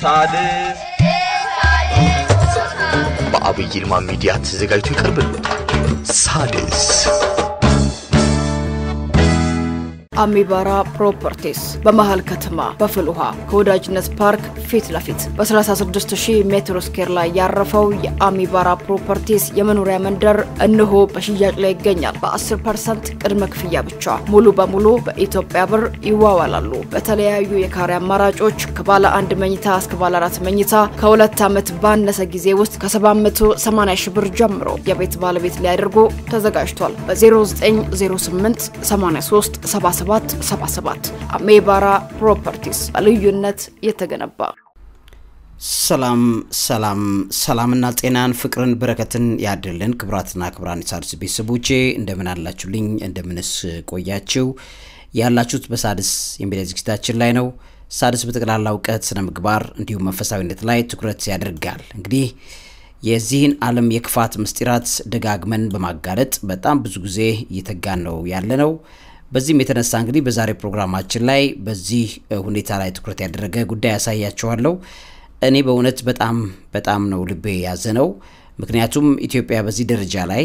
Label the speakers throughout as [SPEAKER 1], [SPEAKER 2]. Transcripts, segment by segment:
[SPEAKER 1] ሳድስ
[SPEAKER 2] በአብይ ይልማ ሚዲያ ተዘጋጅቶ ይቀርብልዎታል። ሳድስ አሚባራ ፕሮፐርቲስ በመሃል ከተማ በፍል ውሃ ከወዳጅነት ፓርክ ፊት ለፊት በ36000 ሜትር ስኬር ላይ ያረፈው የአሚባራ ፕሮፐርቲስ የመኖሪያ መንደር እንሆ በሽያጭ ላይ ይገኛል። በ10 ፐርሰንት ቅድመ ክፍያ ብቻ ሙሉ በሙሉ በኢትዮጵያ ብር ይዋዋላሉ። በተለያዩ የካሬ አማራጮች ከባለ አንድ መኝታ እስከ ባለ አራት መኝታ ከሁለት ዓመት ባነሰ ጊዜ ውስጥ ከ780 ሺ ብር ጀምሮ የቤት ባለቤት ሊያደርጉ ተዘጋጅቷል። በ0908 83 በ አሜባራ ፕሮፐርቲስ በልዩነት የተገነባ
[SPEAKER 1] ሰላም ሰላም ሰላምና ጤናን ፍቅርን በረከትን ያድልን። ክብራትና ክብራን የሣድስ ቤተሰቦቼ እንደምን አላችሁልኝ? እንደምንስ ቆያችው ያላችሁት በሳድስ የሚዲያ ዝግጅታችን ላይ ነው። ሳድስ በጠቅላላ እውቀት፣ ስነ ምግባር እንዲሁም መንፈሳዊነት ላይ ትኩረት ያደርጋል። እንግዲህ የዚህን ዓለም የክፋት ምስጢራት ደጋግመን በማጋለጥ በጣም ብዙ ጊዜ እየተጋን ነው ያለ ነው። በዚህም የተነሳ እንግዲህ በዛሬ ፕሮግራማችን ላይ በዚህ ሁኔታ ላይ ትኩረት ያደረገ ጉዳይ ያሳያቸዋለሁ። እኔ በእውነት በጣም በጣም ነው ልቤ የያዘ ነው። ምክንያቱም ኢትዮጵያ በዚህ ደረጃ ላይ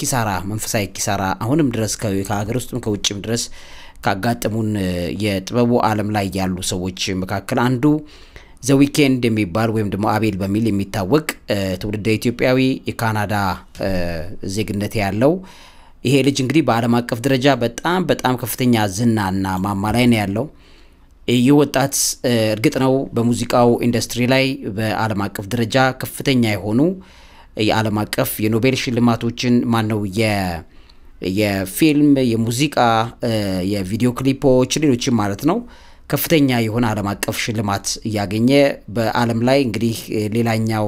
[SPEAKER 1] ኪሳራ፣ መንፈሳዊ ኪሳራ አሁንም ድረስ ከሀገር ውስጥም ከውጭም ድረስ ካጋጠሙን የጥበቡ ዓለም ላይ ያሉ ሰዎች መካከል አንዱ ዘዊኬንድ የሚባል ወይም ደግሞ አቤል በሚል የሚታወቅ ትውልደ ኢትዮጵያዊ የካናዳ ዜግነት ያለው ይሄ ልጅ እንግዲህ በዓለም አቀፍ ደረጃ በጣም በጣም ከፍተኛ ዝናና ማማ ላይ ነው ያለው። ይህ ወጣት እርግጥ ነው በሙዚቃው ኢንዱስትሪ ላይ በዓለም አቀፍ ደረጃ ከፍተኛ የሆኑ የዓለም አቀፍ የኖቤል ሽልማቶችን ማነው የፊልም፣ የሙዚቃ፣ የቪዲዮ ክሊፖች ሌሎችም ማለት ነው ከፍተኛ የሆነ ዓለም አቀፍ ሽልማት እያገኘ በዓለም ላይ እንግዲህ ሌላኛው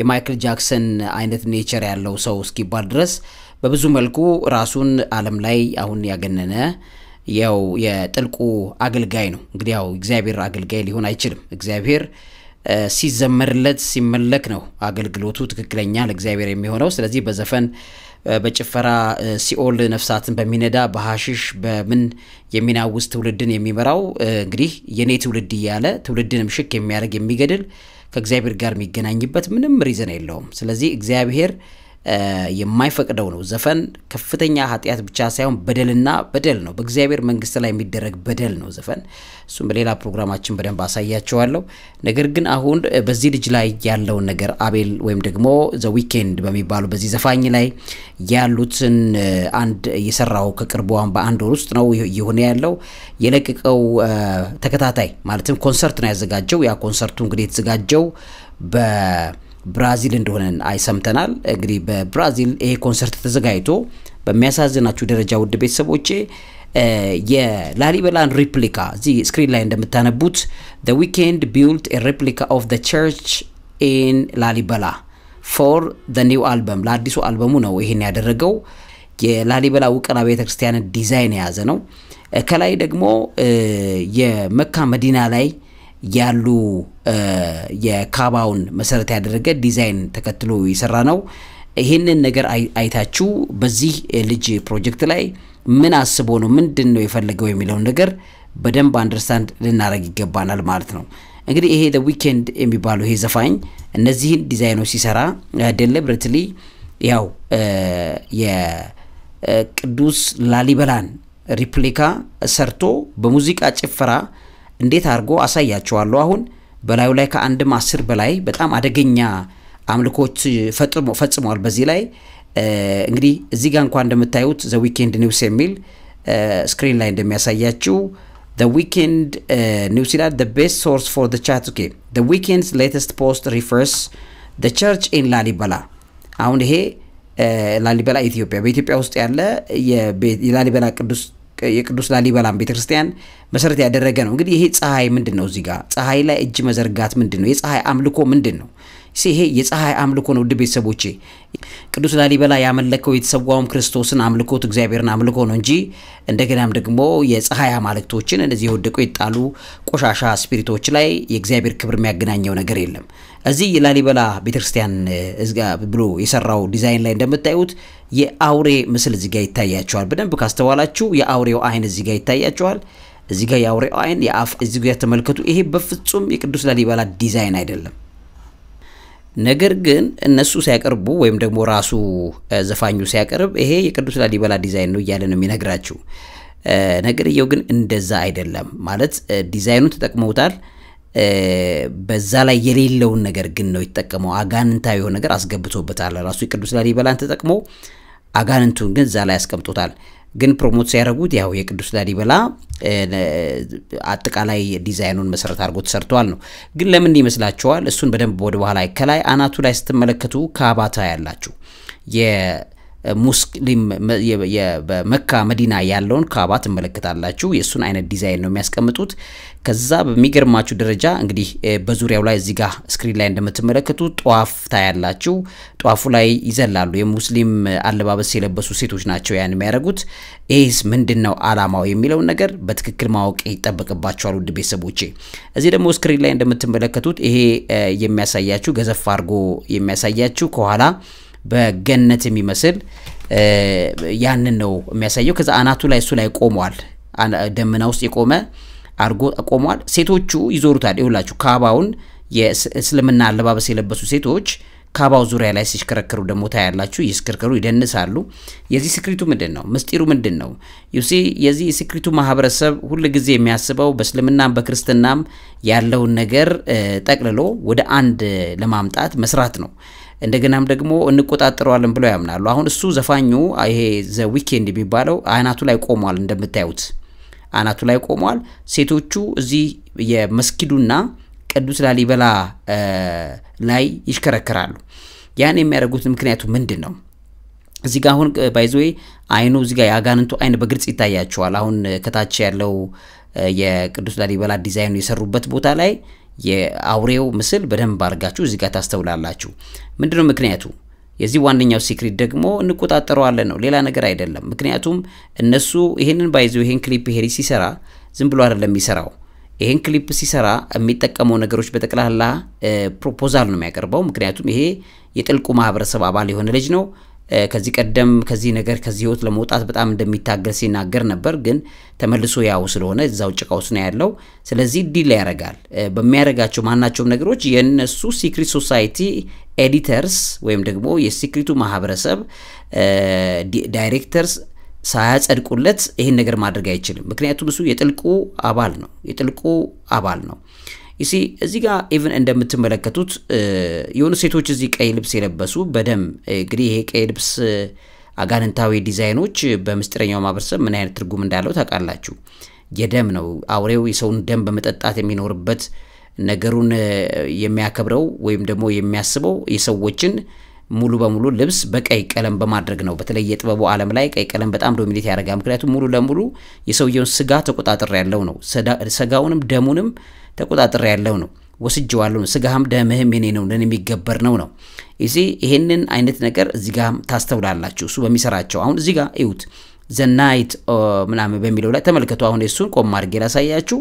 [SPEAKER 1] የማይክል ጃክሰን አይነት ኔቸር ያለው ሰው እስኪባል ድረስ በብዙ መልኩ ራሱን ዓለም ላይ አሁን ያገነነ ያው የጥልቁ አገልጋይ ነው። እንግዲህ ያው እግዚአብሔር አገልጋይ ሊሆን አይችልም። እግዚአብሔር ሲዘመርለት ሲመለክ ነው አገልግሎቱ ትክክለኛ ለእግዚአብሔር የሚሆነው። ስለዚህ በዘፈን በጭፈራ ሲኦል ነፍሳትን በሚነዳ በሀሽሽ በምን የሚናውስ ትውልድን የሚመራው እንግዲህ የኔ ትውልድ እያለ ትውልድንም ሽክ የሚያደርግ የሚገድል ከእግዚአብሔር ጋር የሚገናኝበት ምንም ሪዝን የለውም። ስለዚህ እግዚአብሔር የማይፈቅደው ነው። ዘፈን ከፍተኛ ኃጢአት ብቻ ሳይሆን በደልና በደል ነው። በእግዚአብሔር መንግስት ላይ የሚደረግ በደል ነው ዘፈን። እሱም በሌላ ፕሮግራማችን በደንብ አሳያቸዋለሁ። ነገር ግን አሁን በዚህ ልጅ ላይ ያለውን ነገር አቤል ወይም ደግሞ ዘ ዊኬንድ በሚባሉ በዚህ ዘፋኝ ላይ ያሉትን አንድ የሰራው ከቅርቧን በአንድ ወር ውስጥ ነው እየሆነ ያለው የለቀቀው ተከታታይ ማለትም ኮንሰርት ነው ያዘጋጀው። ያ ኮንሰርቱ እንግዲህ የተዘጋጀው በ ብራዚል እንደሆነ አይሰምተናል። እንግዲህ በብራዚል ይሄ ኮንሰርት ተዘጋጅቶ በሚያሳዝናችሁ ደረጃ ውድ ቤተሰቦቼ የላሊበላን ሪፕሊካ እዚህ ስክሪን ላይ እንደምታነቡት ደ ዊኬንድ ቢልድ ሪፕሊካ ኦፍ ደ ቸርች ኢን ላሊበላ ፎር ደ ኒው አልበም ለአዲሱ አልበሙ ነው ይህን ያደረገው። የላሊበላ ውቅር ቤተ ክርስቲያንን ዲዛይን የያዘ ነው። ከላይ ደግሞ የመካ መዲና ላይ ያሉ የካባውን መሰረት ያደረገ ዲዛይን ተከትሎ የሰራ ነው። ይህንን ነገር አይታችሁ በዚህ ልጅ ፕሮጀክት ላይ ምን አስቦ ነው ምንድን ነው የፈለገው የሚለውን ነገር በደንብ አንደርስታንድ ልናደረግ ይገባናል ማለት ነው። እንግዲህ ይሄ ዊኬንድ የሚባለው ይሄ ዘፋኝ እነዚህን ዲዛይኖች ሲሰራ ደሊብሬትሊ ያው የቅዱስ ላሊበላን ሪፕሊካ ሰርቶ በሙዚቃ ጭፈራ እንዴት አድርጎ አሳያቸዋለሁ። አሁን በላዩ ላይ ከአንድም አስር በላይ በጣም አደገኛ አምልኮች ፈጽሟል። በዚህ ላይ እንግዲህ እዚህ ጋር እንኳን እንደምታዩት ዘ ዊኬንድ ኒውስ የሚል ስክሪን ላይ እንደሚያሳያችው The Weekend uh, New Zealand, the best source for the chat. Okay, The Weekend's latest post refers the church in ላሊበላ አሁን ይሄ ላሊበላ ኢትዮጵያ በኢትዮጵያ ውስጥ ያለ የላሊበላ ቅዱስ የቅዱስ ላሊበላን ቤተክርስቲያን መሰረት ያደረገ ነው። እንግዲህ ይሄ ፀሐይ ምንድን ነው? እዚህ ጋር ፀሐይ ላይ እጅ መዘርጋት ምንድን ነው? የፀሐይ አምልኮ ምንድን ነው? ይሄ የፀሐይ አምልኮ ነው። ውድ ቤተሰቦቼ ቅዱስ ላሊበላ ያመለከው የተሰዋውም ክርስቶስን አምልኮት እግዚአብሔርን አምልኮ ነው እንጂ እንደገናም ደግሞ የፀሐይ አማልክቶችን እነዚህ የወደቁ የጣሉ ቆሻሻ ስፒሪቶች ላይ የእግዚአብሔር ክብር የሚያገናኘው ነገር የለም። እዚህ የላሊበላ ቤተክርስቲያን ብሎ የሰራው ዲዛይን ላይ እንደምታዩት የአውሬ ምስል ጋር ይታያቸዋል። በደንብ ካስተዋላችሁ የአውሬው አይን እዚጋ ይታያቸዋል። ጋር የአውሬው አይን የአፍ ጋር ተመልከቱ። ይሄ በፍጹም የቅዱስ ላሊበላ ዲዛይን አይደለም። ነገር ግን እነሱ ሲያቀርቡ ወይም ደግሞ ራሱ ዘፋኙ ሲያቀርብ ይሄ የቅዱስ ላሊበላ ዲዛይን ነው እያለ ነው የሚነግራችሁ። ነገርየው ግን እንደዛ አይደለም። ማለት ዲዛይኑ ተጠቅመውታል። በዛ ላይ የሌለውን ነገር ግን ነው የተጠቀመው። አጋንንታዊ የሆነ ነገር አስገብቶበታል። ራሱ የቅዱስ ላሊበላን ተጠቅሞ አጋንንቱን ግን እዛ ላይ አስቀምጦታል። ግን ፕሮሞት ሲያደርጉት ያው የቅዱስ ላሊበላ አጠቃላይ ዲዛይኑን መሰረት አድርጎ ተሰርተዋል ነው። ግን ለምን ይመስላችኋል? እሱን በደንብ ወደ በኋላ ከላይ አናቱ ላይ ስትመለከቱ ካባታ ያላችሁ ሙስሊም በመካ መዲና ያለውን ካባ ትመለከታላችሁ። የእሱን አይነት ዲዛይን ነው የሚያስቀምጡት። ከዛ በሚገርማችሁ ደረጃ እንግዲህ በዙሪያው ላይ እዚህ ጋር ስክሪን ላይ እንደምትመለከቱት ጧፍ ታያላችሁ። ጧፉ ላይ ይዘላሉ። የሙስሊም አለባበስ የለበሱ ሴቶች ናቸው ያን የሚያደርጉት። ይህስ ምንድን ነው አላማው የሚለውን ነገር በትክክል ማወቅ ይጠበቅባቸዋል። ውድ ቤተሰቦቼ እዚህ ደግሞ ስክሪን ላይ እንደምትመለከቱት ይሄ የሚያሳያችሁ ገዘፍ አድርጎ የሚያሳያችሁ ከኋላ በገነት የሚመስል ያንን ነው የሚያሳየው። ከዛ አናቱ ላይ እሱ ላይ ቆሟል፣ ደመና ውስጥ የቆመ አርጎ ቆሟል። ሴቶቹ ይዞሩታል። ይሁላችሁ ካባውን የእስልምና አለባበስ የለበሱ ሴቶች ካባው ዙሪያ ላይ ሲሽከረከሩ ደግሞ ታያላችሁ። ይሽከረከሩ፣ ይደንሳሉ። የዚህ ስክሪቱ ምንድን ነው? ምስጢሩ ምንድን ነው? ዩሲ የዚህ ስክሪቱ ማህበረሰብ ሁል ጊዜ የሚያስበው በእስልምናም በክርስትናም ያለውን ነገር ጠቅልሎ ወደ አንድ ለማምጣት መስራት ነው። እንደገናም ደግሞ እንቆጣጠረዋለን ብለው ያምናሉ። አሁን እሱ ዘፋኙ ይሄ ዘ ዊኬንድ የሚባለው አናቱ ላይ ቆሟል፣ እንደምታዩት አናቱ ላይ ቆሟል። ሴቶቹ እዚህ የመስጊዱና ቅዱስ ላሊበላ ላይ ይሽከረከራሉ። ያን የሚያደርጉት ምክንያቱ ምንድን ነው? እዚህ ጋር አሁን ባይዘዌ አይኑ እዚህ ጋር የአጋንንቱ አይን በግልጽ ይታያቸዋል። አሁን ከታች ያለው የቅዱስ ላሊበላ ዲዛይኑ የሰሩበት ቦታ ላይ የአውሬው ምስል በደንብ አድርጋችሁ እዚህ ጋር ታስተውላላችሁ። ምንድነው ምክንያቱ? የዚህ ዋነኛው ሲክሪት ደግሞ እንቆጣጠረዋለን ነው፣ ሌላ ነገር አይደለም። ምክንያቱም እነሱ ይህንን ባይዞ ይህን ክሊፕ ሄሪ ሲሰራ ዝም ብሎ አይደለም የሚሰራው። ይህን ክሊፕ ሲሰራ የሚጠቀመው ነገሮች በጠቅላላ ፕሮፖዛል ነው የሚያቀርበው። ምክንያቱም ይሄ የጥልቁ ማህበረሰብ አባል የሆነ ልጅ ነው። ከዚህ ቀደም ከዚህ ነገር ከዚህ ህይወት ለመውጣት በጣም እንደሚታገል ሲናገር ነበር። ግን ተመልሶ ያው ስለሆነ እዛው ጭቃ ውስጥ ነው ያለው። ስለዚህ ዲል ያደርጋል በሚያደርጋቸው ማናቸውም ነገሮች የእነሱ ሲክሪት ሶሳይቲ ኤዲተርስ ወይም ደግሞ የሲክሪቱ ማህበረሰብ ዳይሬክተርስ ሳያጸድቁለት ይህን ነገር ማድረግ አይችልም። ምክንያቱም እሱ የጥልቁ አባል ነው የጥልቁ አባል ነው። ይሲ እዚህ ጋር ኢቨን እንደምትመለከቱት የሆኑ ሴቶች እዚህ ቀይ ልብስ የለበሱ በደም እንግዲህ ይሄ ቀይ ልብስ አጋንንታዊ ዲዛይኖች በምስጢረኛው ማህበረሰብ ምን አይነት ትርጉም እንዳለው ታውቃላችሁ። የደም ነው። አውሬው የሰውን ደም በመጠጣት የሚኖርበት ነገሩን የሚያከብረው ወይም ደግሞ የሚያስበው የሰዎችን ሙሉ በሙሉ ልብስ በቀይ ቀለም በማድረግ ነው። በተለይ የጥበቡ ዓለም ላይ ቀይ ቀለም በጣም ዶሚኔት ያደርጋል። ምክንያቱም ሙሉ ለሙሉ የሰውየውን ስጋ ተቆጣጥር ያለው ነው። ስጋውንም ደሙንም ተቆጣጥር ያለው ነው። ወስጄዋለሁ ነው። ስጋህም ደምህም የኔ ነው፣ ለኔ የሚገበር ነው ነው። እዚህ ይሄንን አይነት ነገር እዚህ ጋር ታስተውላላችሁ። እሱ በሚሰራቸው አሁን እዚህ ጋር እዩት። ዘ ናይት ምናምን በሚለው ላይ ተመልከቱ። አሁን የሱን ቆም አድርጌ ላሳያችሁ።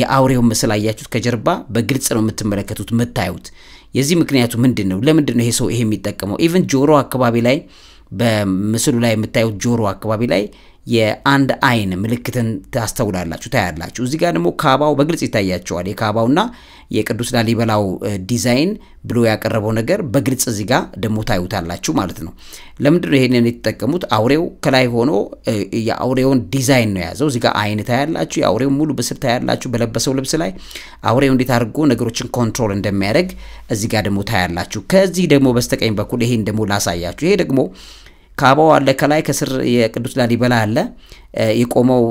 [SPEAKER 1] የአውሬውን ምስል አያችሁት። ከጀርባ በግልጽ ነው የምትመለከቱት የምታዩት። የዚህ ምክንያቱ ምንድን ነው? ለምንድን ነው ይሄ ሰው ይሄ የሚጠቀመው? ኢቨን ጆሮ አካባቢ ላይ በምስሉ ላይ የምታዩት ጆሮ አካባቢ ላይ የአንድ አይን ምልክትን ታስተውላላችሁ፣ ታያላችሁ። እዚህ ጋር ደግሞ ካባው በግልጽ ይታያቸዋል። የካባውና የቅዱስ ላሊበላው ዲዛይን ብሎ ያቀረበው ነገር በግልጽ እዚህ ጋር ደግሞ ታዩታላችሁ ማለት ነው። ለምንድን ነው ይሄንን የተጠቀሙት? አውሬው ከላይ ሆኖ የአውሬውን ዲዛይን ነው የያዘው። እዚህ ጋር አይን ታያላችሁ፣ የአውሬውን ሙሉ ብስል ታያላችሁ። በለበሰው ልብስ ላይ አውሬው እንዴት አድርጎ ነገሮችን ኮንትሮል እንደሚያደርግ እዚህ ጋር ደግሞ ታያላችሁ። ከዚህ ደግሞ በስተቀኝ በኩል ይሄን ደግሞ ላሳያችሁ። ይሄ ደግሞ ካባው አለ ከላይ ከስር የቅዱስ ላሊበላ አለ የቆመው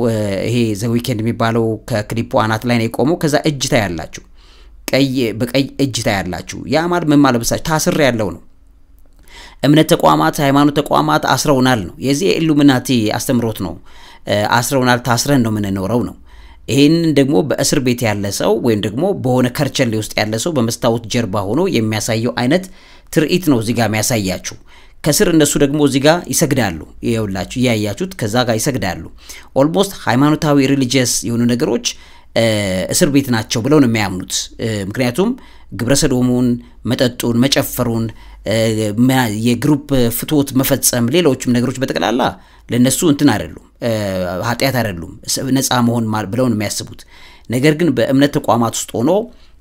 [SPEAKER 1] ይሄ ዘዊኬንድ የሚባለው ከክሊፖ አናት ላይ ነው የቆመው። ከዛ እጅ ታያላችሁ፣ ቀይ በቀይ እጅ ያላችሁ ያ ማለት ምን ማለት መሰላችሁ? ታስር ያለው ነው። እምነት ተቋማት፣ ሃይማኖት ተቋማት አስረውናል ነው። የዚህ የኢሉሚናቲ አስተምሮት ነው። አስረውናል፣ ታስረን ነው የምንኖረው ነው። ይህንን ደግሞ በእስር ቤት ያለ ሰው ወይም ደግሞ በሆነ ከርቸሌ ውስጥ ያለ ሰው በመስታወት ጀርባ ሆኖ የሚያሳየው አይነት ትርኢት ነው እዚህ ጋር የሚያሳያችሁ። ከስር እነሱ ደግሞ እዚህ ጋር ይሰግዳሉ። ይኸውላችሁ እያያችሁት ከዛ ጋር ይሰግዳሉ። ኦልሞስት ሃይማኖታዊ ሪሊጂየስ የሆኑ ነገሮች እስር ቤት ናቸው ብለው ነው የሚያምኑት። ምክንያቱም ግብረ ሰዶሙን፣ መጠጡን፣ መጨፈሩን፣ የግሩፕ ፍትወት መፈጸም፣ ሌሎችም ነገሮች በጠቅላላ ለእነሱ እንትን አይደሉም፣ ኃጢአት አይደሉም፣ ነፃ መሆን ብለው ነው የሚያስቡት። ነገር ግን በእምነት ተቋማት ውስጥ ሆኖ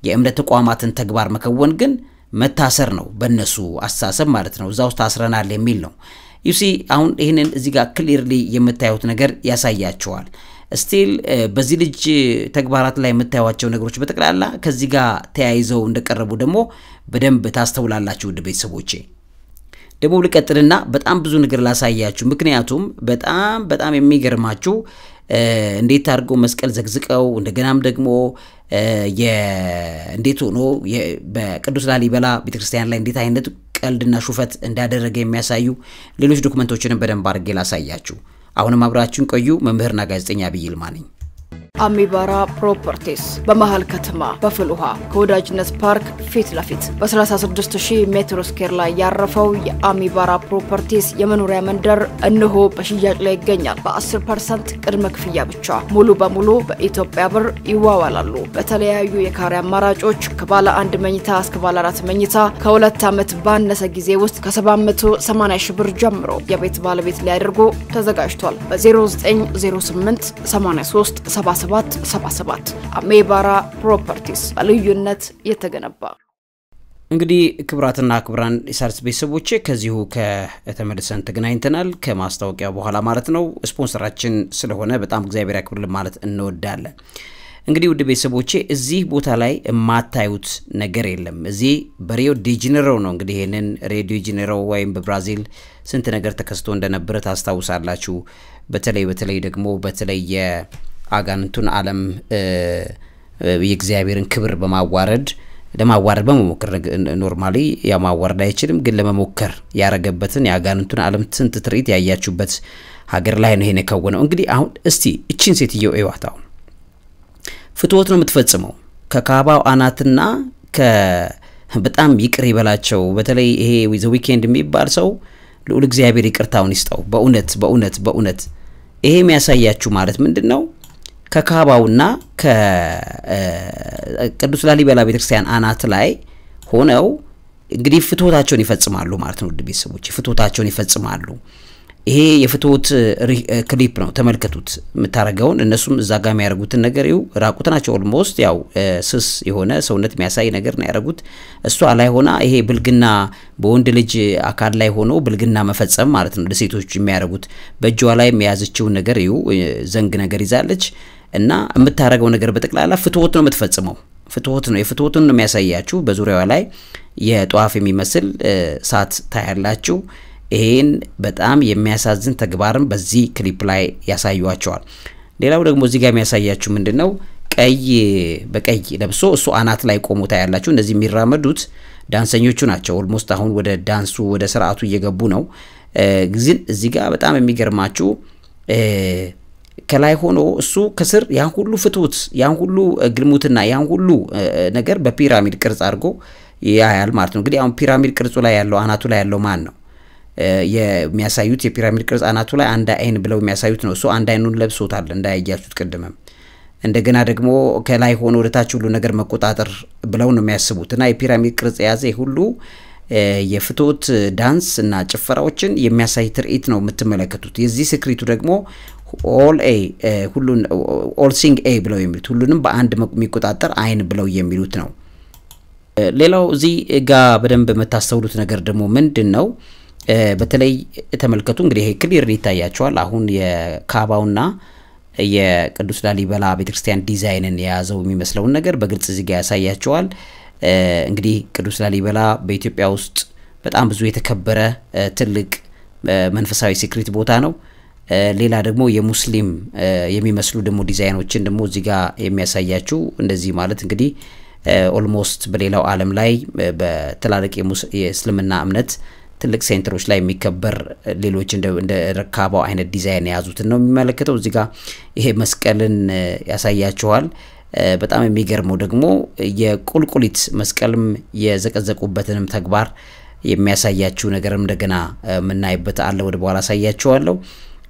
[SPEAKER 1] የእምነት ተቋማትን ተግባር መከወን ግን መታሰር ነው በእነሱ አስተሳሰብ ማለት ነው። እዛ ውስጥ ታስረናል የሚል ነው። ዩሲ አሁን ይህንን እዚህ ጋር ክሊርሊ የምታዩት ነገር ያሳያቸዋል። ስቲል eh, በዚህ ልጅ ተግባራት ላይ የምታዩቸው ነገሮች በጠቅላላ ከዚህ ጋር ተያይዘው እንደቀረቡ ደግሞ በደንብ ታስተውላላችሁ። ውድ ቤተሰቦቼ ደግሞ ልቀጥልና በጣም ብዙ ነገር ላሳያችሁ። ምክንያቱም በጣም በጣም የሚገርማችሁ እንዴት አድርገው መስቀል ዘግዝቀው እንደገናም ደግሞ እንዴት ሆኖ በቅዱስ ላሊበላ ቤተክርስቲያን ላይ እንዴት አይነት ቀልድና ሹፈት እንዳደረገ የሚያሳዩ ሌሎች ዶክመንቶችንም በደንብ አድርጌ ላሳያችሁ። አሁንም አብራችሁን ቆዩ። መምህርና ጋዜጠኛ ዐቢይ ይልማ ነኝ።
[SPEAKER 2] አሚባራ ፕሮፐርቲስ በመሃል ከተማ በፍል ውሃ ከወዳጅነት ፓርክ ፊት ለፊት በ36000 ሜትር ስኬር ላይ ያረፈው የአሚባራ ፕሮፐርቲስ የመኖሪያ መንደር እንሆ በሽያጭ ላይ ይገኛል። በ10 ፐርሰንት ቅድመ ክፍያ ብቻ ሙሉ በሙሉ በኢትዮጵያ ብር ይዋዋላሉ። በተለያዩ የካሬ አማራጮች ከባለ አንድ መኝታ እስከ ባለ አራት መኝታ ከሁለት ዓመት ባነሰ ጊዜ ውስጥ ከ780 ብር ጀምሮ የቤት ባለቤት ሊያደርጉ ተዘጋጅቷል። በ0908 83 777 አሜባራ ፕሮፐርቲስ በልዩነት የተገነባ
[SPEAKER 1] እንግዲህ ክብራትና ክብራን የሣድስ ቤተሰቦቼ ከዚሁ ከተመልሰን ተገናኝተናል። ከማስታወቂያ በኋላ ማለት ነው። ስፖንሰራችን ስለሆነ በጣም እግዚአብሔር ያክብርልን ማለት እንወዳለን። እንግዲህ ውድ ቤተሰቦቼ እዚህ ቦታ ላይ የማታዩት ነገር የለም። እዚህ በሬዮ ዲጂነሮ ነው እንግዲህ ይህንን ሬዲዮ ጄኔሮ ወይም በብራዚል ስንት ነገር ተከስቶ እንደነበረ ታስታውሳላችሁ። በተለይ በተለይ ደግሞ በተለይ አጋንንቱን ዓለም የእግዚአብሔርን ክብር በማዋረድ ለማዋረድ በመሞከር ኖርማሊ ያው ማዋረድ አይችልም፣ ግን ለመሞከር ያረገበትን የአጋንንቱን ዓለም ስንት ትርኢት ያያችሁበት ሀገር ላይ ነው ይሄን የከወነው። እንግዲህ አሁን እስቲ እችን ሴትዮ እዩዋት። አሁን ፍትወት ነው የምትፈጽመው ከካባው አናትና በጣም ይቅር ይበላቸው። በተለይ ይሄ ዘ ዊኬንድ የሚባል ሰው ልዑል እግዚአብሔር ይቅርታውን ይስጠው። በእውነት በእውነት በእውነት ይሄ የሚያሳያችሁ ማለት ምንድን ነው? ከካባውና ከቅዱስ ላሊበላ ቤተክርስቲያን አናት ላይ ሆነው እንግዲህ ፍትወታቸውን ይፈጽማሉ ማለት ነው። ውድ ቤተሰቦች ፍትወታቸውን ይፈጽማሉ። ይሄ የፍትወት ክሊፕ ነው፣ ተመልከቱት። የምታደርገውን እነሱም እዛ ጋ የሚያደርጉትን ነገር ይው ራቁት ናቸው። ኦልሞስት ያው ስስ የሆነ ሰውነት የሚያሳይ ነገር ነው ያደረጉት። እሷ ላይ ሆና ይሄ ብልግና በወንድ ልጅ አካል ላይ ሆኖ ብልግና መፈጸም ማለት ነው። ለሴቶች የሚያደርጉት በእጇ ላይ የያዘችውን ነገር ይው ዘንግ ነገር ይዛለች። እና የምታደረገው ነገር በጠቅላላ ፍትወት ነው የምትፈጽመው። ፍትወት ነው የፍትወቱን ነው የሚያሳያችሁ። በዙሪያዋ ላይ የጧፍ የሚመስል ሳት ታያላችሁ። ይሄን በጣም የሚያሳዝን ተግባርም በዚህ ክሊፕ ላይ ያሳዩዋቸዋል። ሌላው ደግሞ እዚህ ጋር የሚያሳያችሁ ምንድን ነው? ቀይ በቀይ ለብሶ እሱ አናት ላይ ቆሞ ታያላችሁ። እነዚህ የሚራመዱት ዳንሰኞቹ ናቸው። ኦልሞስት አሁን ወደ ዳንሱ ወደ ስርዓቱ እየገቡ ነው። ግን እዚህ ጋር በጣም የሚገርማችሁ ከላይ ሆኖ እሱ ከስር ያን ሁሉ ፍትውት ያን ሁሉ ግልሙትና ያን ሁሉ ነገር በፒራሚድ ቅርጽ አድርጎ ያያል ማለት ነው። እንግዲህ አሁን ፒራሚድ ቅርጹ ላይ ያለው አናቱ ላይ ያለው ማን ነው? የሚያሳዩት የፒራሚድ ቅርጽ አናቱ ላይ አንድ አይን ብለው የሚያሳዩት ነው። እሱ አንድ አይኑን ለብሶታል እንዳያያችሁት ቅድምም። እንደገና ደግሞ ከላይ ሆኖ ወደታች ሁሉ ነገር መቆጣጠር ብለው ነው የሚያስቡት እና የፒራሚድ ቅርጽ የያዘ ሁሉ የፍትወት ዳንስ እና ጭፈራዎችን የሚያሳይ ትርኢት ነው የምትመለከቱት። የዚህ ስክሪቱ ደግሞ ኦል ኤ eh, ሁሉን ኦል ሲንግ ኤ ብለው የሚሉት ሁሉንም በአንድ የሚቆጣጠር አይን ብለው የሚሉት ነው። eh, ሌላው እዚህ ጋ በደንብ የምታስተውሉት ነገር ደግሞ ምንድን ነው? Eh, በተለይ ተመልከቱ እንግዲህ ይሄ ክሊር ይታያቸዋል። አሁን የካባውና የቅዱስ ላሊበላ ቤተክርስቲያን ዲዛይንን የያዘው የሚመስለውን ነገር በግልጽ እዚህ ጋ ያሳያቸዋል። እንግዲህ ቅዱስ ላሊበላ በኢትዮጵያ ውስጥ በጣም ብዙ የተከበረ ትልቅ መንፈሳዊ ሴክሬት ቦታ ነው። ሌላ ደግሞ የሙስሊም የሚመስሉ ደግሞ ዲዛይኖችን ደግሞ እዚህ ጋር የሚያሳያችው እንደዚህ ማለት እንግዲህ ኦልሞስት በሌላው ዓለም ላይ በትላልቅ የእስልምና እምነት ትልቅ ሴንተሮች ላይ የሚከበር ሌሎች እንደ ረካባው አይነት ዲዛይን የያዙትን ነው የሚመለከተው። እዚህ ጋር ይሄ መስቀልን ያሳያችኋል። በጣም የሚገርመው ደግሞ የቁልቁሊት መስቀልም የዘቀዘቁበትንም ተግባር የሚያሳያችው ነገርም እንደገና የምናይበት አለ። ወደ በኋላ አሳያችኋለሁ።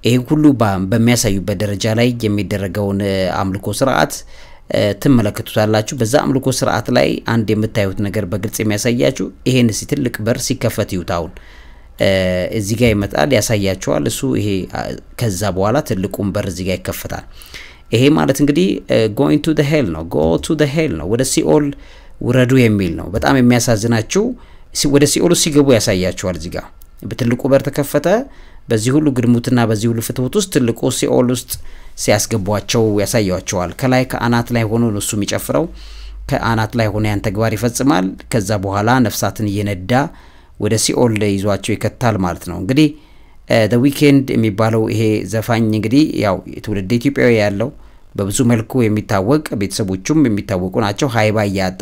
[SPEAKER 1] ይህን ሁሉ በሚያሳዩበት ደረጃ ላይ የሚደረገውን አምልኮ ስርዓት ትመለከቱታላችሁ። በዛ አምልኮ ስርዓት ላይ አንድ የምታዩት ነገር በግልጽ የሚያሳያችሁ ይሄን ሲ ትልቅ በር ሲከፈት ይዩት። አሁን እዚህ ጋር ይመጣል ያሳያችኋል። እሱ ይሄ ከዛ በኋላ ትልቁን በር እዚህ ጋር ይከፈታል። ይሄ ማለት እንግዲህ ጎይንግ ቱ ሄል ነው፣ ጎ ቱ ሄል ነው፣ ወደ ሲኦል ውረዱ የሚል ነው። በጣም የሚያሳዝናችሁ ወደ ሲኦሉ ሲገቡ ያሳያችኋል። እዚህ ጋር በትልቁ በር ተከፈተ። በዚህ ሁሉ ግድሙትና በዚህ ሁሉ ፍትውት ውስጥ ትልቁ ሲኦል ውስጥ ሲያስገቧቸው ያሳያቸዋል። ከላይ ከአናት ላይ ሆኖ ነው እሱ የሚጨፍረው። ከአናት ላይ ሆኖ ያን ተግባር ይፈጽማል። ከዛ በኋላ ነፍሳትን እየነዳ ወደ ሲኦል ይዟቸው ይከታል ማለት ነው። እንግዲህ ዊኬንድ የሚባለው ይሄ ዘፋኝ እንግዲህ ያው ትውልድ ኢትዮጵያዊ ያለው በብዙ መልኩ የሚታወቅ ቤተሰቦቹም የሚታወቁ ናቸው። ሀይባ እያጣ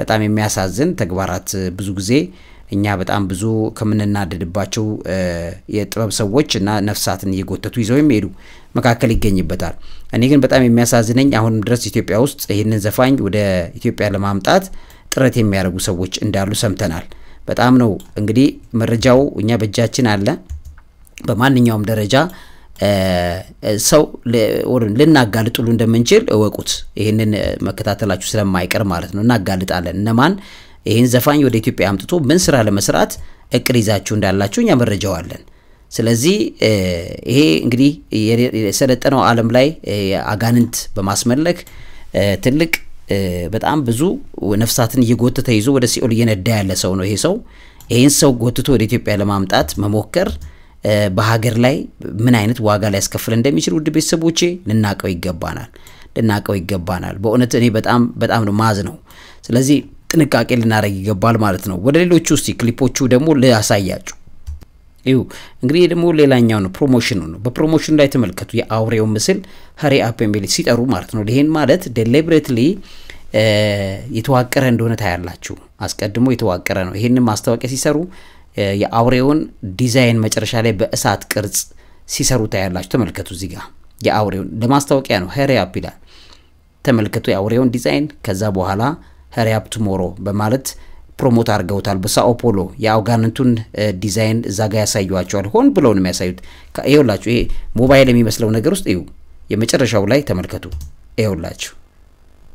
[SPEAKER 1] በጣም የሚያሳዝን ተግባራት ብዙ ጊዜ እኛ በጣም ብዙ ከምንናደድባቸው የጥበብ ሰዎች እና ነፍሳትን እየጎተቱ ይዘው የሚሄዱ መካከል ይገኝበታል። እኔ ግን በጣም የሚያሳዝነኝ አሁንም ድረስ ኢትዮጵያ ውስጥ ይህንን ዘፋኝ ወደ ኢትዮጵያ ለማምጣት ጥረት የሚያደርጉ ሰዎች እንዳሉ ሰምተናል። በጣም ነው እንግዲህ መረጃው እኛ በእጃችን አለ። በማንኛውም ደረጃ ሰው ልናጋልጥ እንደምንችል እወቁት። ይህንን መከታተላችሁ ስለማይቀር ማለት ነው እናጋልጣለን እነማን ይህን ዘፋኝ ወደ ኢትዮጵያ አምጥቶ ምን ስራ ለመስራት እቅድ ይዛችሁ እንዳላችሁ እኛ መረጃዋለን። ስለዚህ ይሄ እንግዲህ የሰለጠነው ዓለም ላይ አጋንንት በማስመለክ ትልቅ በጣም ብዙ ነፍሳትን እየጎተተ ይዞ ወደ ሲኦል እየነዳ ያለ ሰው ነው ይሄ ሰው። ይህን ሰው ጎትቶ ወደ ኢትዮጵያ ለማምጣት መሞከር በሀገር ላይ ምን አይነት ዋጋ ሊያስከፍል እንደሚችል ውድ ቤተሰቦቼ ልናቀው ይገባናል፣ ልናቀው ይገባናል። በእውነት እኔ በጣም በጣም ማዝ ነው። ስለዚህ ጥንቃቄ ልናደረግ ይገባል ማለት ነው። ወደ ሌሎቹ እስቲ ክሊፖቹ ደግሞ ላሳያችሁ። ይሁ እንግዲህ ደግሞ ሌላኛው ነው ፕሮሞሽኑ ነው። በፕሮሞሽኑ ላይ ተመልከቱ። የአውሬው ምስል ሀሪ አፕ የሚል ሲጠሩ ማለት ነው። ይህን ማለት ዴሊብሬትሊ የተዋቀረ እንደሆነ ታያላችሁ። አስቀድሞ የተዋቀረ ነው። ይህን ማስታወቂያ ሲሰሩ የአውሬውን ዲዛይን መጨረሻ ላይ በእሳት ቅርጽ ሲሰሩ ታያላችሁ። ተመልከቱ እዚህ ጋ የአውሬውን ለማስታወቂያ ነው ሀሪ አፕ ይላል። ተመልከቱ የአውሬውን ዲዛይን ከዛ በኋላ ሄሪያፕ ቱሞሮ በማለት ፕሮሞት አድርገውታል። በሳኦ ፖሎ የአውጋንንቱን ዲዛይን እዛ ጋ ያሳዩቸዋል። ሆን ብለው ነው የሚያሳዩት። ይኸውላችሁ ይሄ ሞባይል የሚመስለው ነገር ውስጥ ይሁ የመጨረሻው ላይ ተመልከቱ። ይኸውላችሁ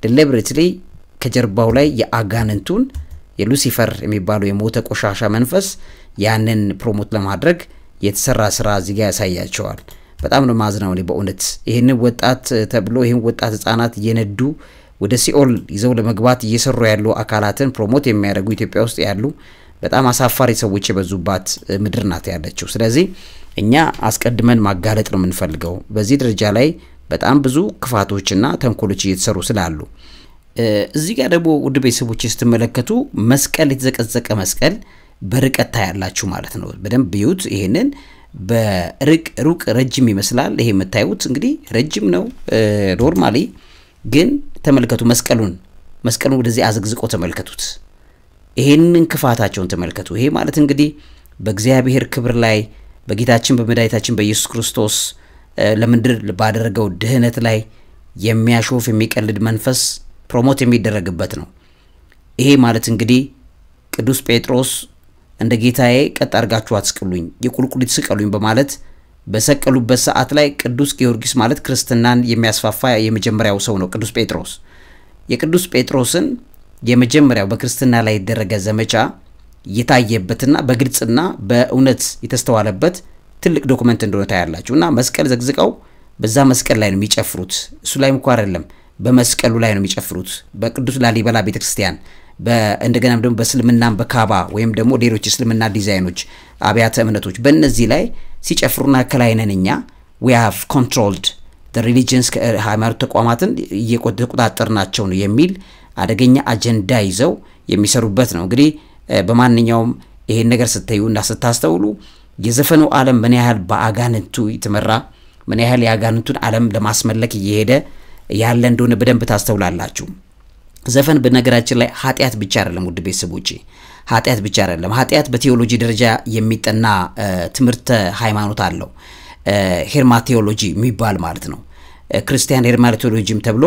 [SPEAKER 1] ዴሊብሬትሊ ከጀርባው ላይ የአጋንንቱን የሉሲፈር የሚባለው የሞተ ቆሻሻ መንፈስ ያንን ፕሮሞት ለማድረግ የተሰራ ስራ እዚጋ ያሳያቸዋል። በጣም ነው ማዝናው እኔ በእውነት ይህንን ወጣት ተብሎ ይህን ወጣት ህጻናት እየነዱ ወደ ሲኦል ይዘው ለመግባት እየሰሩ ያሉ አካላትን ፕሮሞት የሚያደርጉ ኢትዮጵያ ውስጥ ያሉ በጣም አሳፋሪ ሰዎች የበዙባት ምድር ናት ያለችው። ስለዚህ እኛ አስቀድመን ማጋለጥ ነው የምንፈልገው። በዚህ ደረጃ ላይ በጣም ብዙ ክፋቶችና ተንኮሎች እየተሰሩ ስላሉ እዚህ ጋር ደግሞ ውድ ቤተሰቦች ስትመለከቱ መስቀል የተዘቀዘቀ መስቀል በርቀት ታያላችሁ ማለት ነው። በደንብ ቢዩት ይህንን ሩቅ ረጅም ይመስላል። ይሄ የምታዩት እንግዲህ ረጅም ነው ኖርማሊ ግን ተመልከቱ መስቀሉን መስቀሉን ወደዚህ አዘግዝቆ ተመልከቱት። ይሄንን ክፋታቸውን ተመልከቱ። ይሄ ማለት እንግዲህ በእግዚአብሔር ክብር ላይ በጌታችን በመድኃኒታችን በኢየሱስ ክርስቶስ ለምድር ባደረገው ድህነት ላይ የሚያሾፍ የሚቀልድ መንፈስ ፕሮሞት የሚደረግበት ነው። ይሄ ማለት እንግዲህ ቅዱስ ጴጥሮስ እንደ ጌታዬ ቀጥ አድርጋችሁ አትስቅሉኝ፣ የቁልቁሊት ስቀሉኝ በማለት በሰቀሉበት ሰዓት ላይ ቅዱስ ጊዮርጊስ ማለት ክርስትናን የሚያስፋፋ የመጀመሪያው ሰው ነው፣ ቅዱስ ጴጥሮስ። የቅዱስ ጴጥሮስን የመጀመሪያው በክርስትና ላይ የደረገ ዘመቻ የታየበትና በግልጽና በእውነት የተስተዋለበት ትልቅ ዶክመንት እንደሆነ ታያላችሁ። እና መስቀል ዘግዝቀው በዛ መስቀል ላይ ነው የሚጨፍሩት። እሱ ላይ እንኳ አይደለም፣ በመስቀሉ ላይ ነው የሚጨፍሩት። በቅዱስ ላሊበላ ቤተክርስቲያን እንደገናም ደግሞ በእስልምናም በካባ ወይም ደግሞ ሌሎች እስልምና ዲዛይኖች አብያተ እምነቶች በእነዚህ ላይ ሲጨፍሩና ከላይ ነን እኛ ዊ ሃቭ ኮንትሮልድ ሪሊጅንስ ሃይማኖት ተቋማትን እየተቆጣጠር ናቸው ነው የሚል አደገኛ አጀንዳ ይዘው የሚሰሩበት ነው። እንግዲህ በማንኛውም ይሄን ነገር ስታዩ እና ስታስተውሉ የዘፈኑ ዓለም ምን ያህል በአጋንንቱ የተመራ ምን ያህል የአጋንንቱን ዓለም ለማስመለክ እየሄደ ያለ እንደሆነ በደንብ ታስተውላላችሁ። ዘፈን በነገራችን ላይ ኃጢአት ብቻ አይደለም ውድ ቤተሰቦቼ ኃጢአት ብቻ አይደለም። ኃጢአት በቴዎሎጂ ደረጃ የሚጠና ትምህርተ ሃይማኖት አለው። ሄርማቴዎሎጂ የሚባል ማለት ነው። ክርስቲያን ሄርማቴዎሎጂም ተብሎ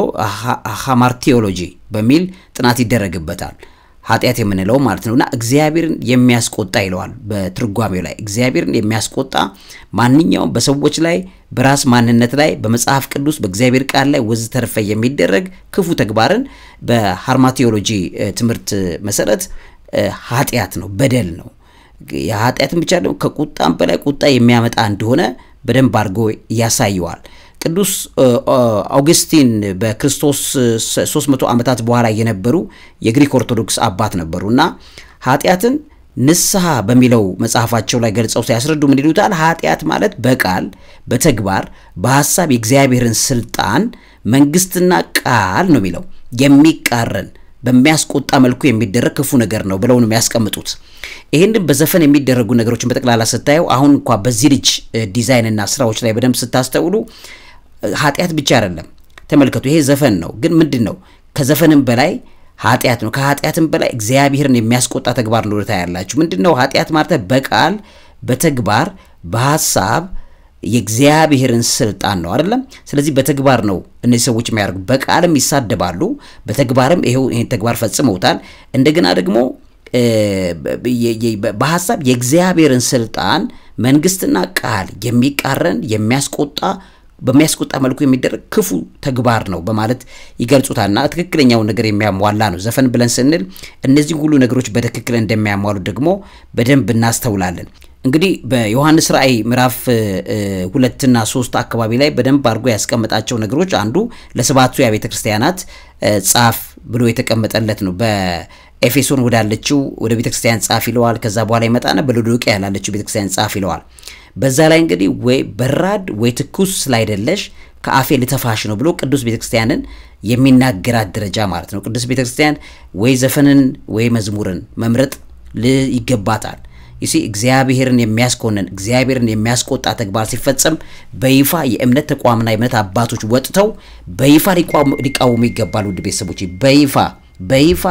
[SPEAKER 1] ሃማርቴዎሎጂ በሚል ጥናት ይደረግበታል። ኃጢአት የምንለው ማለት ነው እና እግዚአብሔርን የሚያስቆጣ ይለዋል በትርጓሜው ላይ እግዚአብሔርን የሚያስቆጣ ማንኛውም በሰዎች ላይ በራስ ማንነት ላይ በመጽሐፍ ቅዱስ በእግዚአብሔር ቃል ላይ ወዘተርፈ የሚደረግ ክፉ ተግባርን በሃርማቴዎሎጂ ትምህርት መሰረት ኃጢአት ነው፣ በደል ነው። የኃጢአትን ብቻ ደግሞ ከቁጣም በላይ ቁጣ የሚያመጣ እንደሆነ በደንብ አድርጎ ያሳየዋል። ቅዱስ አውግስቲን በክርስቶስ 300 ዓመታት በኋላ የነበሩ የግሪክ ኦርቶዶክስ አባት ነበሩ እና ኃጢአትን ንስሐ በሚለው መጽሐፋቸው ላይ ገልጸው ሲያስረዱ ምን ይሉታል? ኃጢአት ማለት በቃል በተግባር በሐሳብ የእግዚአብሔርን ስልጣን መንግስትና ቃል ነው የሚለው የሚቃረን በሚያስቆጣ መልኩ የሚደረግ ክፉ ነገር ነው ብለው ነው የሚያስቀምጡት። ይህንን በዘፈን የሚደረጉ ነገሮችን በጠቅላላ ስታየው አሁን እንኳ በዚህ ልጅ ዲዛይንና ስራዎች ላይ በደንብ ስታስተውሉ ኃጢአት ብቻ አይደለም። ተመልከቱ፣ ይሄ ዘፈን ነው፣ ግን ምንድን ነው ከዘፈንም በላይ ኃጢአት ነው። ከኃጢአትም በላይ እግዚአብሔርን የሚያስቆጣ ተግባር ነው ታያላችሁ። ምንድን ነው ኃጢአት ማለት? በቃል በተግባር በሀሳብ የእግዚአብሔርን ስልጣን ነው አይደለም። ስለዚህ በተግባር ነው እነዚህ ሰዎች የሚያደርጉ። በቃልም ይሳደባሉ፣ በተግባርም ይሄው ይሄን ተግባር ፈጽመውታል። እንደገና ደግሞ በሀሳብ የእግዚአብሔርን ስልጣን መንግስትና ቃል የሚቃረን የሚያስቆጣ በሚያስቆጣ መልኩ የሚደረግ ክፉ ተግባር ነው በማለት ይገልጹታልና ትክክለኛውን ነገር የሚያሟላ ነው። ዘፈን ብለን ስንል እነዚህ ሁሉ ነገሮች በትክክል እንደሚያሟሉ ደግሞ በደንብ እናስተውላለን። እንግዲህ በዮሐንስ ራእይ ምዕራፍ ሁለትና ሶስት አካባቢ ላይ በደንብ አድርጎ ያስቀመጣቸው ነገሮች አንዱ ለሰባቱ የቤተ ክርስቲያናት ጻፍ ብሎ የተቀመጠለት ነው። በኤፌሶን ወዳለችው ወደ ቤተ ክርስቲያን ጻፍ ይለዋል። ከዛ በኋላ ይመጣና በሎዶቅያ ያላለችው ቤተ ክርስቲያን ጻፍ ይለዋል። በዛ ላይ እንግዲህ ወይ በራድ ወይ ትኩስ ስላይደለሽ ከአፌ ልተፋሽ ነው ብሎ ቅዱስ ቤተክርስቲያንን የሚናገራት ደረጃ ማለት ነው። ቅዱስ ቤተክርስቲያን ወይ ዘፈንን ወይ መዝሙርን መምረጥ ይገባታል። ይሲ እግዚአብሔርን የሚያስኮንን እግዚአብሔርን የሚያስቆጣ ተግባር ሲፈጸም በይፋ የእምነት ተቋምና የእምነት አባቶች ወጥተው በይፋ ሊቃወሙ ይገባል። ውድ ቤተሰቦች በይፋ በይፋ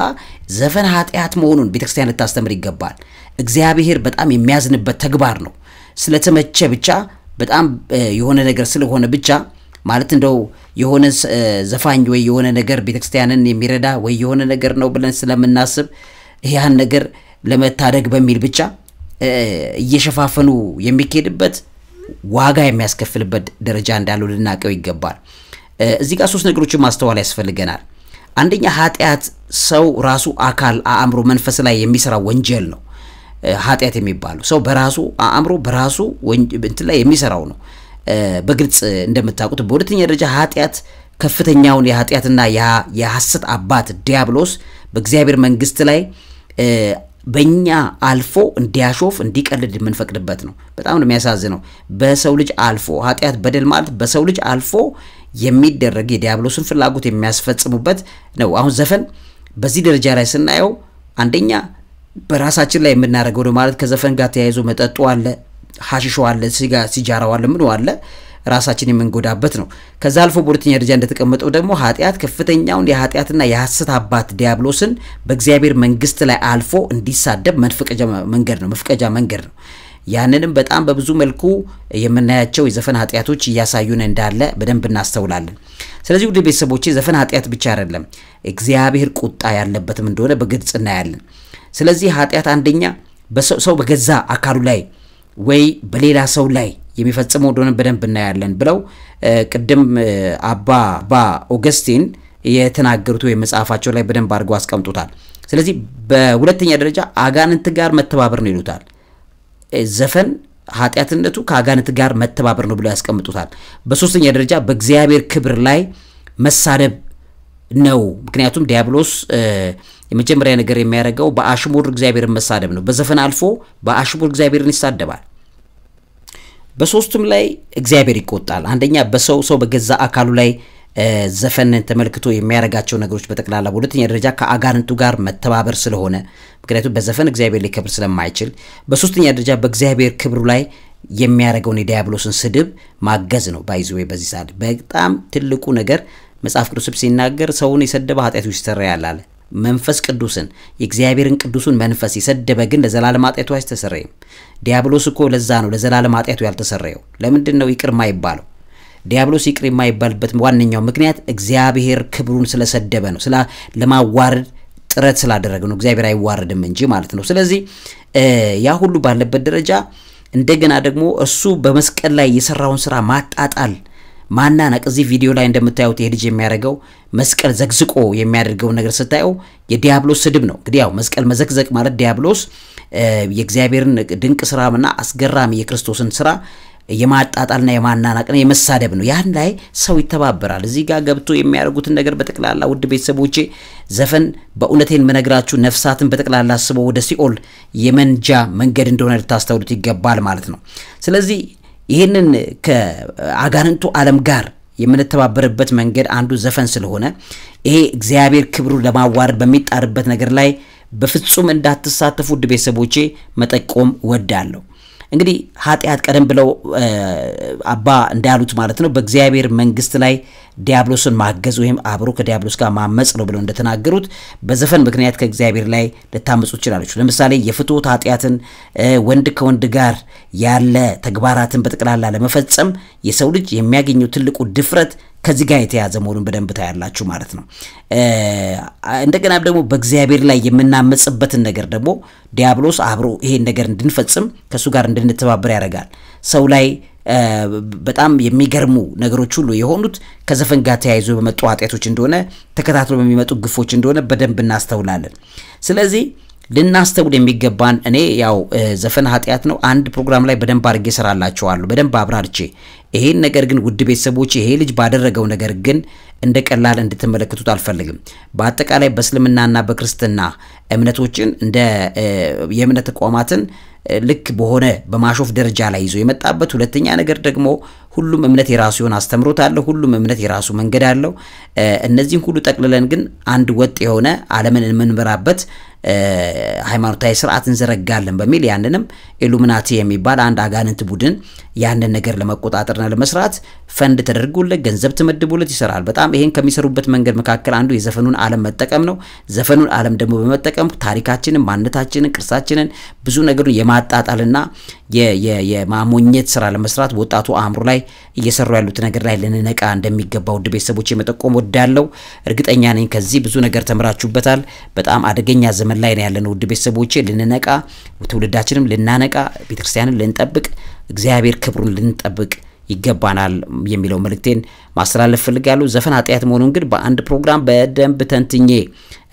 [SPEAKER 1] ዘፈን ኃጢአት መሆኑን ቤተክርስቲያን ልታስተምር ይገባል። እግዚአብሔር በጣም የሚያዝንበት ተግባር ነው። ስለተመቸ ብቻ በጣም የሆነ ነገር ስለሆነ ብቻ ማለት እንደው የሆነ ዘፋኝ ወይ የሆነ ነገር ቤተክርስቲያንን የሚረዳ ወይ የሆነ ነገር ነው ብለን ስለምናስብ ያን ነገር ለመታደግ በሚል ብቻ እየሸፋፈኑ የሚካሄድበት ዋጋ የሚያስከፍልበት ደረጃ እንዳለው ልናቀው ይገባል። እዚህ ጋር ሶስት ነገሮችን ማስተዋል ያስፈልገናል። አንደኛ ኃጢአት ሰው ራሱ አካል፣ አእምሮ፣ መንፈስ ላይ የሚሰራ ወንጀል ነው። ኃጢአት የሚባለው ሰው በራሱ አእምሮ በራሱ እንትን ላይ የሚሰራው ነው። በግልጽ እንደምታውቁት በሁለተኛ ደረጃ ኃጢአት ከፍተኛውን የኃጢአትና የሐሰት አባት ዲያብሎስ በእግዚአብሔር መንግስት ላይ በእኛ አልፎ እንዲያሾፍ እንዲቀልድ የምንፈቅድበት ነው። በጣም ነው የሚያሳዝነው። በሰው ልጅ አልፎ ኃጢአት፣ በደል ማለት በሰው ልጅ አልፎ የሚደረግ የዲያብሎስን ፍላጎት የሚያስፈጽሙበት ነው። አሁን ዘፈን በዚህ ደረጃ ላይ ስናየው አንደኛ በራሳችን ላይ የምናደርገው ማለት ከዘፈን ጋር ተያይዞ መጠጡ አለ፣ ሀሽሾ አለ፣ ሲጃራው አለ፣ ምኑ አለ ራሳችን የምንጎዳበት ነው። ከዛ አልፎ በሁለተኛ ደረጃ እንደተቀመጠው ደግሞ ኃጢአት ከፍተኛውን የኃጢአትና የሐሰት አባት ዲያብሎስን በእግዚአብሔር መንግስት ላይ አልፎ እንዲሳደብ መንፈቀጃ መንገድ ነው መፍቀጃ መንገድ ነው። ያንንም በጣም በብዙ መልኩ የምናያቸው የዘፈን ኃጢአቶች እያሳዩን እንዳለ በደንብ እናስተውላለን። ስለዚህ ውድ ቤተሰቦቼ ዘፈን ኃጢአት ብቻ አይደለም፣ እግዚአብሔር ቁጣ ያለበትም እንደሆነ በግልጽ እናያለን። ስለዚህ ኃጢአት አንደኛ ሰው በገዛ አካሉ ላይ ወይ በሌላ ሰው ላይ የሚፈጽሙ እንደሆነ በደንብ እናያለን ብለው ቅድም አባ አባ ኦገስቲን የተናገሩት ወይም መጽሐፋቸው ላይ በደንብ አድርገው አስቀምጡታል። ስለዚህ በሁለተኛ ደረጃ አጋንንት ጋር መተባበር ነው ይሉታል። ዘፈን ኃጢአትነቱ ከአጋንንት ጋር መተባበር ነው ብለው ያስቀምጡታል። በሶስተኛ ደረጃ በእግዚአብሔር ክብር ላይ መሳደብ ነው። ምክንያቱም ዲያብሎስ የመጀመሪያ ነገር የሚያደርገው በአሽሙር እግዚአብሔርን መሳደብ ነው። በዘፈን አልፎ በአሽሙር እግዚአብሔርን ይሳደባል። በሶስቱም ላይ እግዚአብሔር ይቆጣል። አንደኛ በሰው ሰው በገዛ አካሉ ላይ ዘፈንን ተመልክቶ የሚያደርጋቸው ነገሮች በጠቅላላ፣ በሁለተኛ ደረጃ ከአጋንንቱ ጋር መተባበር ስለሆነ፣ ምክንያቱም በዘፈን እግዚአብሔር ሊከብር ስለማይችል፣ በሶስተኛ ደረጃ በእግዚአብሔር ክብሩ ላይ የሚያደርገውን የዲያብሎስን ስድብ ማገዝ ነው። ባይዞ በዚህ ሰዓት በጣም ትልቁ ነገር መጽሐፍ ቅዱስ ሲናገር ሰውን የሰደበ ኃጢአቱ ይሰራ ያላለ መንፈስ ቅዱስን የእግዚአብሔርን ቅዱሱን መንፈስ የሰደበ ግን ለዘላለም ኃጢአቱ አይተሰረይም። ዲያብሎስ እኮ ለዛ ነው ለዘላለም ኃጢአቱ ያልተሰረየው። ለምንድን ነው ይቅር የማይባለው? ዲያብሎስ ይቅር የማይባልበት ዋነኛው ምክንያት እግዚአብሔር ክብሩን ስለሰደበ ነው። ስለ ለማዋረድ ጥረት ስላደረገ ነው። እግዚአብሔር አይዋረድም እንጂ ማለት ነው። ስለዚህ ያ ሁሉ ባለበት ደረጃ እንደገና ደግሞ እሱ በመስቀል ላይ የሰራውን ስራ ማጣጣል ማናናቅ። እዚህ ቪዲዮ ላይ እንደምታዩት ይሄ ልጅ የሚያደርገው መስቀል ዘግዝቆ የሚያደርገውን ነገር ስታየው የዲያብሎስ ስድብ ነው። እንግዲህ ያው መስቀል መዘግዘቅ ማለት ዲያብሎስ የእግዚአብሔርን ድንቅ ስራና አስገራሚ የክርስቶስን ስራ የማጣጣልና የማናናቅና የመሳደብ ነው። ያን ላይ ሰው ይተባበራል። እዚህ ጋር ገብቶ የሚያደርጉትን ነገር በጠቅላላ ውድ ቤተሰቦቼ ዘፈን በእውነቴን መነግራችሁ ነፍሳትን በጠቅላላ አስበው ወደ ሲኦል የመንጃ መንገድ እንደሆነ ልታስተውሉት ይገባል ማለት ነው። ስለዚህ ይህንን ከአጋንንቱ ዓለም ጋር የምንተባበርበት መንገድ አንዱ ዘፈን ስለሆነ ይሄ እግዚአብሔር ክብሩ ለማዋረድ በሚጣርበት ነገር ላይ በፍጹም እንዳትሳተፉ ውድ ቤተሰቦቼ መጠቆም ወዳለሁ። እንግዲህ ኃጢአት ቀደም ብለው አባ እንዳሉት ማለት ነው በእግዚአብሔር መንግስት ላይ ዲያብሎስን ማገዝ ወይም አብሮ ከዲያብሎስ ጋር ማመፅ ነው ብለው እንደተናገሩት በዘፈን ምክንያት ከእግዚአብሔር ላይ ልታመፁ ትችላለች። ለምሳሌ የፍትወት ኃጢአትን፣ ወንድ ከወንድ ጋር ያለ ተግባራትን በጠቅላላ ለመፈጸም የሰው ልጅ የሚያገኘው ትልቁ ድፍረት ከዚህ ጋር የተያዘ መሆኑን በደንብ ታያላችሁ ማለት ነው። እንደገና ደግሞ በእግዚአብሔር ላይ የምናመጽበትን ነገር ደግሞ ዲያብሎስ አብሮ ይሄን ነገር እንድንፈጽም ከእሱ ጋር እንድንተባበር ያደርጋል። ሰው ላይ በጣም የሚገርሙ ነገሮች ሁሉ የሆኑት ከዘፈን ጋር ተያይዞ በመጡ ኃጢአቶች እንደሆነ ተከታትሎ በሚመጡ ግፎች እንደሆነ በደንብ እናስተውላለን። ስለዚህ ልናስተውል የሚገባን እኔ ያው ዘፈን ኃጢአት ነው። አንድ ፕሮግራም ላይ በደንብ አድርጌ እሰራላችኋለሁ፣ በደንብ አብራርቼ ይሄን ነገር ግን ውድ ቤተሰቦች ይሄ ልጅ ባደረገው ነገር ግን እንደ ቀላል እንድትመለከቱት አልፈልግም። በአጠቃላይ በእስልምናና በክርስትና እምነቶችን እንደ የእምነት ተቋማትን ልክ በሆነ በማሾፍ ደረጃ ላይ ይዞ የመጣበት ሁለተኛ ነገር ደግሞ ሁሉም እምነት የራሱ የሆነ አስተምሮት አለው። ሁሉም እምነት የራሱ መንገድ አለው። እነዚህን ሁሉ ጠቅልለን ግን አንድ ወጥ የሆነ ዓለምን የምንመራበት ሃይማኖታዊ ስርዓት እንዘረጋለን በሚል ያንንም ኢሉሚናቲ የሚባል አንድ አጋንንት ቡድን ያንን ነገር ለመቆጣጠርና ለመስራት ፈንድ ተደርጎለት ገንዘብ ተመድቦለት ይሰራል። በጣም ይሄን ከሚሰሩበት መንገድ መካከል አንዱ የዘፈኑን ዓለም መጠቀም ነው። ዘፈኑን ዓለም ደግሞ በመጠቀም ታሪካችንን፣ ማንነታችንን፣ ቅርሳችንን ብዙ ነገሩን የማጣጣልና የማሞኘት ስራ ለመስራት ወጣቱ አእምሮ ላይ እየሰሩ ያሉት ነገር ላይ ልንነቃ እንደሚገባ ውድ ቤተሰቦች የመጠቆም ወዳለው እርግጠኛ ነኝ። ከዚህ ብዙ ነገር ተምራችሁበታል። በጣም አደገኛ ዘመን ላይ ነው ያለነው ውድ ቤተሰቦች ልንነቃ ትውልዳችንም ልናነቃ ቤተክርስቲያንን ልንጠብቅ እግዚአብሔር ክብሩን ልንጠብቅ ይገባናል የሚለው መልእክቴን ማስተላለፍ ፈልጋለሁ። ዘፈን ኃጢአት መሆኑን ግን በአንድ ፕሮግራም በደንብ ተንትኜ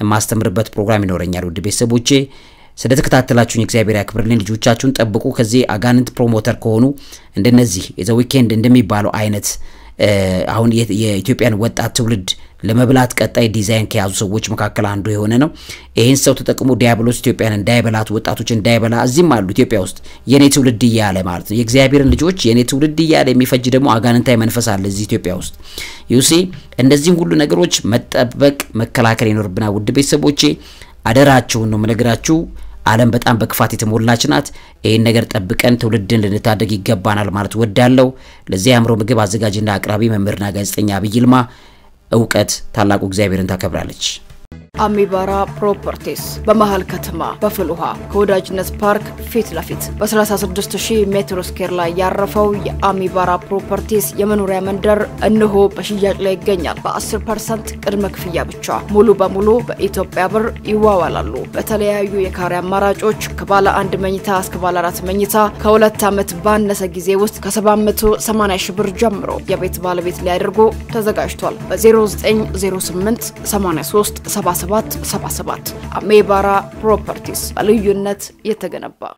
[SPEAKER 1] የማስተምርበት ፕሮግራም ይኖረኛል። ውድ ቤተሰቦቼ ስለ ስለተከታተላችሁኝ እግዚአብሔር ያክብርልን። ልጆቻችሁን ጠብቁ። ከዚህ አጋንንት ፕሮሞተር ከሆኑ እንደነዚህ የዘ ዊኬንድ እንደሚባለው አይነት አሁን የኢትዮጵያን ወጣት ትውልድ ለመብላት ቀጣይ ዲዛይን ከያዙ ሰዎች መካከል አንዱ የሆነ ነው። ይህን ሰው ተጠቅሞ ዲያብሎስ ኢትዮጵያን እንዳይበላት፣ ወጣቶች እንዳይበላ እዚህም አሉ ኢትዮጵያ ውስጥ የኔ ትውልድ እያለ ማለት ነው። የእግዚአብሔርን ልጆች የኔ ትውልድ እያለ የሚፈጅ ደግሞ አጋንንታዊ መንፈስ አለ እዚህ ኢትዮጵያ ውስጥ። ዩሲ እነዚህም ሁሉ ነገሮች መጠበቅ መከላከል ይኖርብናል። ውድ ቤተሰቦቼ አደራችሁን ነው የምነግራችሁ። ዓለም በጣም በክፋት የተሞላች ናት። ይህን ነገር ጠብቀን ትውልድን ልንታደግ ይገባናል ማለት ወዳለው። ለዚህ አእምሮ ምግብ አዘጋጅና አቅራቢ መምህርና ጋዜጠኛ አብይልማ ይልማ እውቀት ታላቁ እግዚአብሔርን ታከብራለች።
[SPEAKER 2] አሚባራ ፕሮፐርቲስ በመሃል ከተማ በፍል ውሃ ከወዳጅነት ፓርክ ፊት ለፊት በ36000 ሜትር ስኬር ላይ ያረፈው የአሚባራ ፕሮፐርቲስ የመኖሪያ መንደር እንሆ በሽያጭ ላይ ይገኛል። በ10 ፐርሰንት ቅድመ ክፍያ ብቻ ሙሉ በሙሉ በኢትዮጵያ ብር ይዋዋላሉ። በተለያዩ የካሬ አማራጮች ከባለ አንድ መኝታ እስከ ባለ አራት መኝታ ከሁለት ዓመት ባነሰ ጊዜ ውስጥ ከ780 ሺህ ብር ጀምሮ የቤት ባለቤት ሊያደርጉ ተዘጋጅቷል። በ0908 83 7777 አሜባራ ፕሮፐርቲስ በልዩነት የተገነባ